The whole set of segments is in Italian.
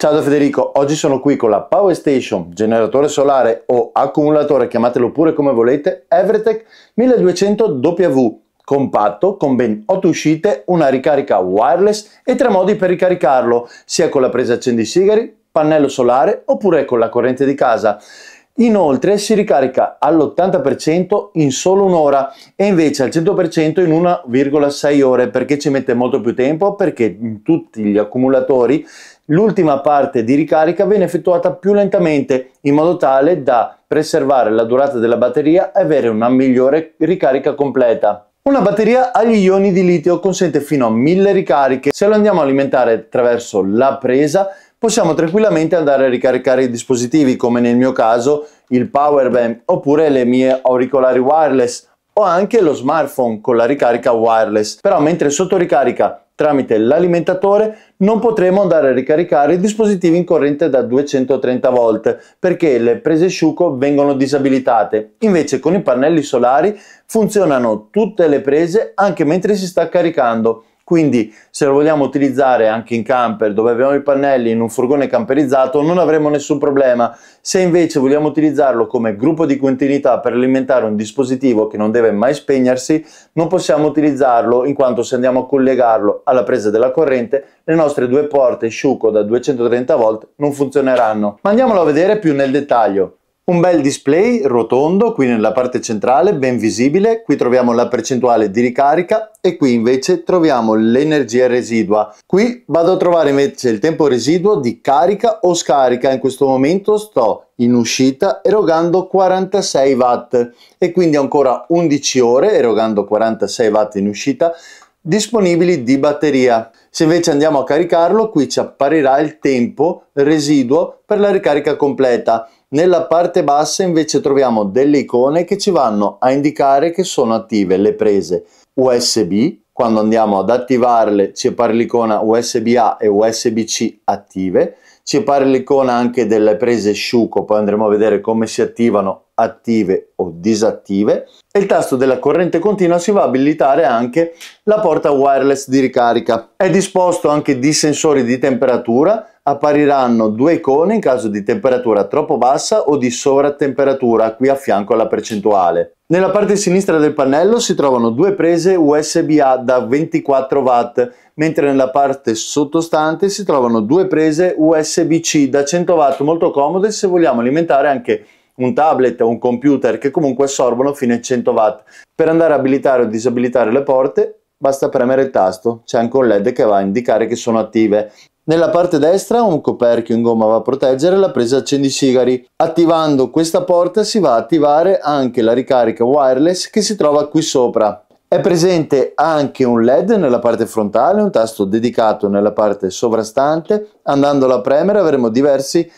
Ciao da Federico, oggi sono qui con la Power Station, generatore solare o accumulatore, chiamatelo pure come volete, Evertech 1200W, compatto con ben 8 uscite, una ricarica wireless e tre modi per ricaricarlo, sia con la presa accendisigari, pannello solare oppure con la corrente di casa. Inoltre si ricarica all'80% in solo un'ora e invece al 100% in 1,6 ore perché ci mette molto più tempo perché in tutti gli accumulatori l'ultima parte di ricarica viene effettuata più lentamente in modo tale da preservare la durata della batteria e avere una migliore ricarica completa. Una batteria agli ioni di litio consente fino a 1000 ricariche se lo andiamo a alimentare attraverso la presa possiamo tranquillamente andare a ricaricare i dispositivi come nel mio caso il power bank oppure le mie auricolari wireless o anche lo smartphone con la ricarica wireless però mentre sotto ricarica tramite l'alimentatore non potremo andare a ricaricare i dispositivi in corrente da 230 volt perché le prese sciuco vengono disabilitate invece con i pannelli solari funzionano tutte le prese anche mentre si sta caricando quindi se lo vogliamo utilizzare anche in camper dove abbiamo i pannelli in un furgone camperizzato non avremo nessun problema. Se invece vogliamo utilizzarlo come gruppo di continuità per alimentare un dispositivo che non deve mai spegnersi, non possiamo utilizzarlo in quanto se andiamo a collegarlo alla presa della corrente le nostre due porte sciuco da 230 volt non funzioneranno. Ma andiamolo a vedere più nel dettaglio. Un bel display rotondo qui nella parte centrale, ben visibile, qui troviamo la percentuale di ricarica e qui invece troviamo l'energia residua. Qui vado a trovare invece il tempo residuo di carica o scarica, in questo momento sto in uscita erogando 46 watt e quindi ancora 11 ore erogando 46 watt in uscita disponibili di batteria. Se invece andiamo a caricarlo qui ci apparirà il tempo residuo per la ricarica completa nella parte bassa invece troviamo delle icone che ci vanno a indicare che sono attive le prese USB, quando andiamo ad attivarle ci appare l'icona USB-A e USB-C attive, ci appare l'icona anche delle prese Shuko, poi andremo a vedere come si attivano attive o disattive e il tasto della corrente continua si va a abilitare anche la porta wireless di ricarica. È disposto anche di sensori di temperatura, appariranno due icone in caso di temperatura troppo bassa o di sovratemperatura qui a fianco alla percentuale. Nella parte sinistra del pannello si trovano due prese USB-A da 24 watt, mentre nella parte sottostante si trovano due prese USB-C da 100 watt molto comode se vogliamo alimentare anche un tablet o un computer che comunque assorbono fino a 100 watt. Per andare a abilitare o disabilitare le porte basta premere il tasto, c'è anche un led che va a indicare che sono attive. Nella parte destra un coperchio in gomma va a proteggere la presa accendisigari. Attivando questa porta si va a attivare anche la ricarica wireless che si trova qui sopra. È presente anche un LED nella parte frontale, un tasto dedicato nella parte sovrastante. Andando a premere avremo diversi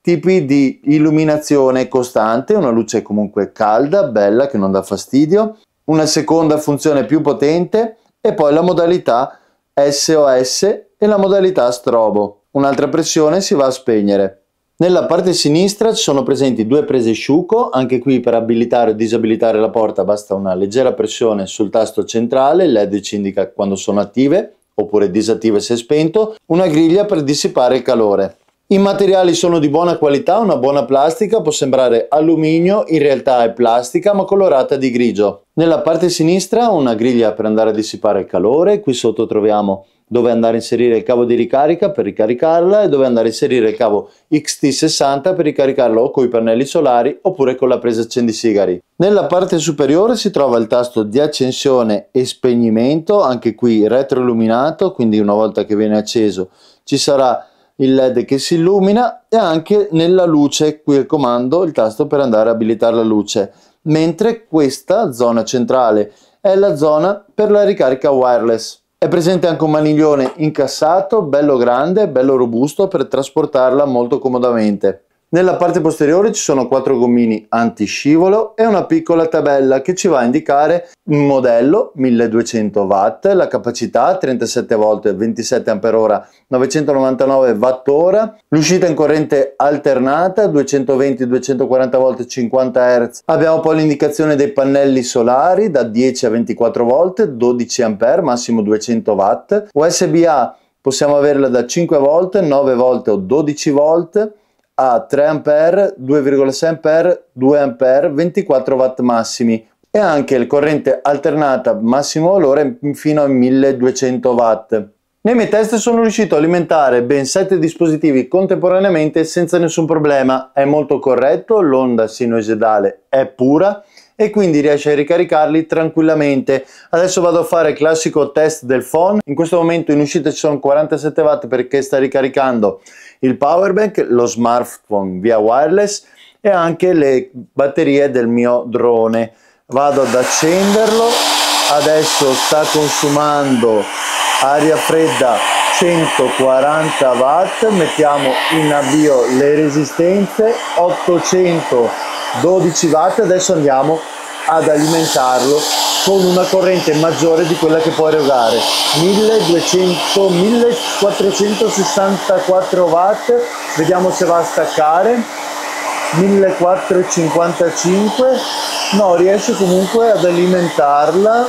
tipi di illuminazione costante, una luce comunque calda, bella, che non dà fastidio, una seconda funzione più potente e poi la modalità SOS e la modalità strobo. Un'altra pressione si va a spegnere. Nella parte sinistra ci sono presenti due prese sciuco, anche qui per abilitare o disabilitare la porta basta una leggera pressione sul tasto centrale, il led ci indica quando sono attive oppure disattive se spento, una griglia per dissipare il calore. I materiali sono di buona qualità, una buona plastica, può sembrare alluminio, in realtà è plastica ma colorata di grigio. Nella parte sinistra una griglia per andare a dissipare il calore, qui sotto troviamo dove andare a inserire il cavo di ricarica per ricaricarla e dove andare a inserire il cavo XT60 per ricaricarlo o con i pannelli solari oppure con la presa accendisigari. Nella parte superiore si trova il tasto di accensione e spegnimento, anche qui retroilluminato, quindi una volta che viene acceso ci sarà il led che si illumina e anche nella luce qui il comando il tasto per andare a abilitare la luce mentre questa zona centrale è la zona per la ricarica wireless è presente anche un maniglione incassato, bello grande, bello robusto per trasportarla molto comodamente. Nella parte posteriore ci sono quattro gommini antiscivolo e una piccola tabella che ci va a indicare il modello 1200 watt, la capacità 37 volt 27 Ah 999 watt ora, l'uscita in corrente alternata 220-240 volt 50 Hz. Abbiamo poi l'indicazione dei pannelli solari da 10 a 24 volt, 12 A, massimo 200 watt. USB-A possiamo averla da 5 volt, 9 volt o 12 volt a 3 A, 2,6 A, 2 A, 24 W massimi e anche il corrente alternata massimo valore fino a 1200 W. Nei miei test sono riuscito a alimentare ben 7 dispositivi contemporaneamente senza nessun problema, è molto corretto, l'onda sinuoidale è pura e quindi riesce a ricaricarli tranquillamente. Adesso vado a fare il classico test del phone, in questo momento in uscita ci sono 47 watt perché sta ricaricando il power bank, lo smartphone via wireless e anche le batterie del mio drone. Vado ad accenderlo, adesso sta consumando aria fredda 140 watt, mettiamo in avvio le resistenze, 800 watt 12 watt adesso andiamo ad alimentarlo con una corrente maggiore di quella che può erogare 1200 1464 watt vediamo se va a staccare 1455 no riesce comunque ad alimentarla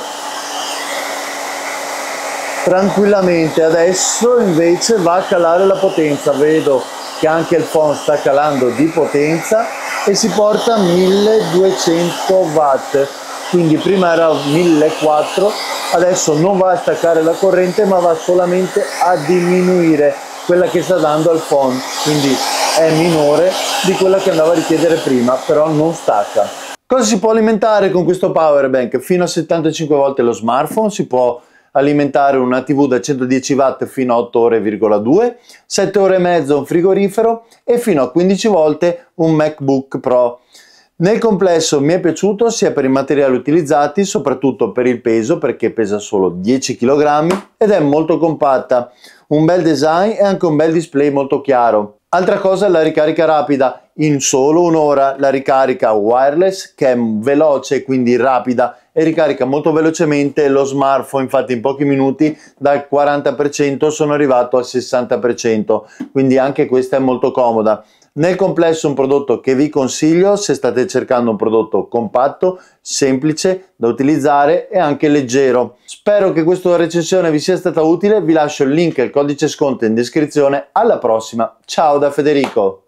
tranquillamente adesso invece va a calare la potenza vedo che anche il phone sta calando di potenza e si porta 1200 watt quindi prima era 1400 adesso non va a staccare la corrente ma va solamente a diminuire quella che sta dando al phone quindi è minore di quella che andava a richiedere prima però non stacca cosa si può alimentare con questo power bank fino a 75 volte lo smartphone si può alimentare una TV da 110 watt fino a 8 ore,2, 7 ore e mezzo un frigorifero e fino a 15 volte un MacBook Pro. Nel complesso mi è piaciuto sia per i materiali utilizzati, soprattutto per il peso perché pesa solo 10 kg ed è molto compatta, un bel design e anche un bel display molto chiaro. Altra cosa è la ricarica rapida, in solo un'ora la ricarica wireless che è veloce quindi rapida e ricarica molto velocemente lo smartphone, infatti in pochi minuti dal 40% sono arrivato al 60%, quindi anche questa è molto comoda. Nel complesso un prodotto che vi consiglio se state cercando un prodotto compatto, semplice da utilizzare e anche leggero. Spero che questa recensione vi sia stata utile, vi lascio il link e il codice sconto in descrizione. Alla prossima, ciao da Federico!